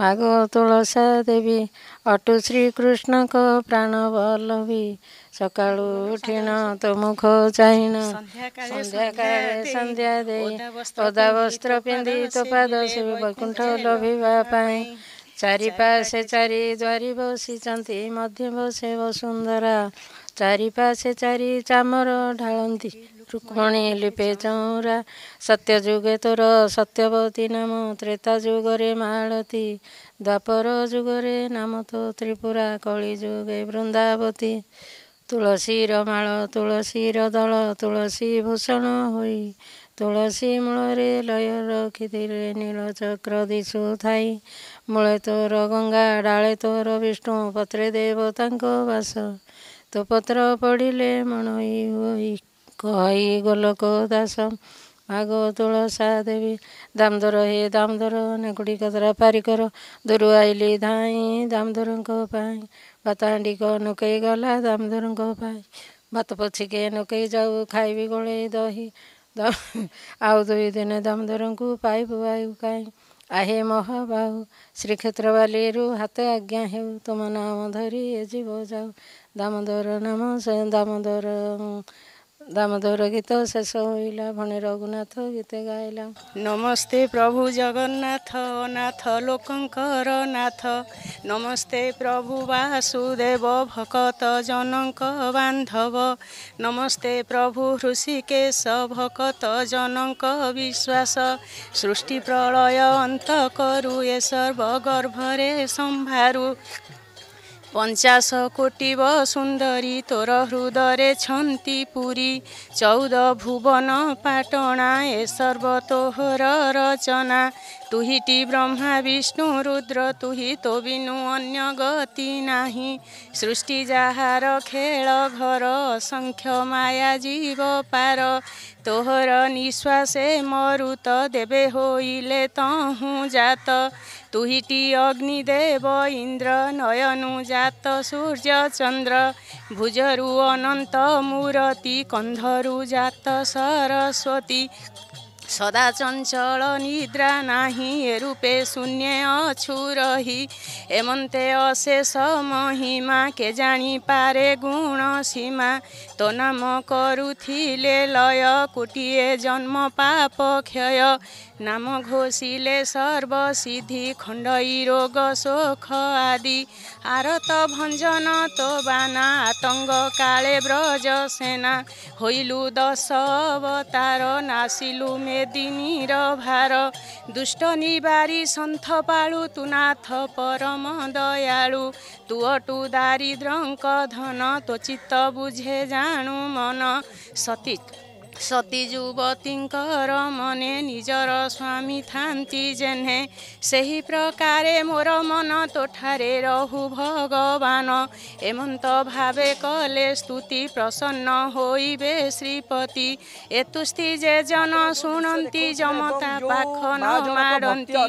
ମାଗ ତୁଳସା ଦେବୀ ଅଟୁ ଶ୍ରୀକୃଷ୍ଣଙ୍କ ପ୍ରାଣ ବଲ୍ଲଭୀ ସକାଳୁ ଉଠିଣ ତୁମୁଖ ଚାହିଁ ସନ୍ଧ୍ୟାକାଳେ ସନ୍ଧ୍ୟା ଦେଇ ଅଦା ବସ୍ତ୍ର ପିନ୍ଧି ତୋ ଦଶ ବୈକୁଣ୍ଠ ଲଭିବା ପାଇଁ ଚାରି ଚାରିପାଶେ ଚାରି ଦ୍ୱାରି ବସିଛନ୍ତି ମଧ୍ୟ ବସେ ବସୁନ୍ଧରା ଚାରିପାଶେ ଚାରି ଚାମର ଢାଳନ୍ତି ରୁକ୍ମଣୀ ଲିପେ ଚଉରା ସତ୍ୟ ଯୁଗେ ତୋର ସତ୍ୟବତୀ ନାମ ତ୍ରେତା ଯୁଗରେ ମାଳତୀ ଦ୍ୱାପର ଯୁଗରେ ନାମ ତୋ ତ୍ରିପୁରା କଳି ଯୁଗେ ବୃନ୍ଦାବତୀ ତୁଳସୀର ମାଳ ତୁଳସୀର ଦଳ ତୁଳସୀ ଭୂଷଣ ହୋଇ ତୁଳସୀ ମୂଳରେ ଲୟ ରଖିଥିଲେ ନୀଳ ଚକ୍ର ଦିଶୁ ଥାଇ ମୂଳେ ତୋର ଗଙ୍ଗା ଡାଳେ ତୋର ବିଷ୍ଣୁ ପତ୍ରେ ଦେବ ତାଙ୍କ ବାସ ତୋ ପତ୍ର ପଡ଼ିଲେ ମଣଇ ହୋଇ କହି ଗୋଲକ ଦାସ ଭାଗ ତୁଳସା ଦେବୀ ଦାମଦର ହେ ଦାମଦର ନେଗୁଡ଼ି କଦରା ପାରିକର ଦୂର ଆଇଲି ଧାଇଁ ଦାମଦରଙ୍କ ପାଇଁ ଭାତ ହାଣ୍ଡି କ ନୁକେଇ ଗଲା ଦାମଦରଙ୍କ ପାଇଁ ଭାତ ପଛିକେ ନୁକେଇ ଯାଉ ଖାଇବି ଗୋଳେଇ ଦହି ଆଉ ଦୁଇ ଦିନ ଦାମୋଦରଙ୍କୁ ପାଇବୁ ଆଉ କାଇଁ ଆହେ ମହାବାହୁ ଶ୍ରୀକ୍ଷେତ୍ର ବାଲିରୁ ହାତ ଆଜ୍ଞା ହେଉ ତୁମ ନାମ ଧରି ଏ ଯିବ ଯାଉ ଦାମୋଦର ନାମ ଦାମୋଦର दामोर गीत शेष हुला भने रघुनाथ गीत गाइला नमस्ते प्रभु जगन्नाथ नाथ लोकर नाथ नमस्ते प्रभु वासुदेव भकत जनकन्धव नमस्ते प्रभु ऋषिकेश भकत जनक विश्वास सृष्टि प्रलय अन्त कृ ए सर्वगर्भर सम्भारु पञ्चास कोटि सुन्दरी तोर हृदय छन्ति पुरी चौध भुवन पाटणा ए सर्वतोहर रचना तुहिटी ब्रह्मा विष्णु रुद्र तुहि तो बिनु अन्य गति नाही सृष्टि जाहार खेल घर असङ्ख्य माया जीव पार तोहर निश्वासे मरुत देवे होइले तहुँ जात तुहिटी अग्निदेव इन्द्र नयनु जा सात सूर्य चन्द्र भुजरु अनन्त मुरति कन्धरु जात सरस्वती সদা চঞ্চল নিদ্রা নাহি এরূপে শূন্যে অছু রহি এমন্তে অশেষ মহিমা কে জানি পারে গুণ সীমা তো নাম করুথিলে লয় কোটিয়ে জন্ম পাপ ক্ষয় নাম ঘোষিলে সর্বসিদ্ধি খণ্ডই রোগ শোখ আদি আরত ভঞ্জন তো বানা আতঙ্গ কালে ব্রজ সেনা হইলু দশ অবতার নাসিলু মে ଦିନିର ଭାର ଦୁଷ୍ଟ ନିବାରି ସନ୍ଥ ପାଳୁ ତୁ ନାଥ ପରମ ଦୟାଳୁ ତୁଅଟୁ ଦାରିଦ୍ରଙ୍କ ଧନ ତୋ ବୁଝେ ଜାଣୁ ମନ ସତୀ সতী যুবতীঙ্কর মনে নিজর স্বামী থান্তি জেনে ସେହି ପ୍ରକାରେ ମୋର ମନ ତୋଠାରେ ରହୁ ଭଗବାନ ଏମନ୍ତ ଭାବେ କଲେ ସ୍ତୁତି ପ୍ରସନ୍ନ ହୋଇବେ ଶ୍ରୀପତି ଏତୁସ୍ତି ଯେ ଜନ ଶୁଣନ୍ତି ଯମତା ପାଖ ନ ମାଡ଼ନ୍ତି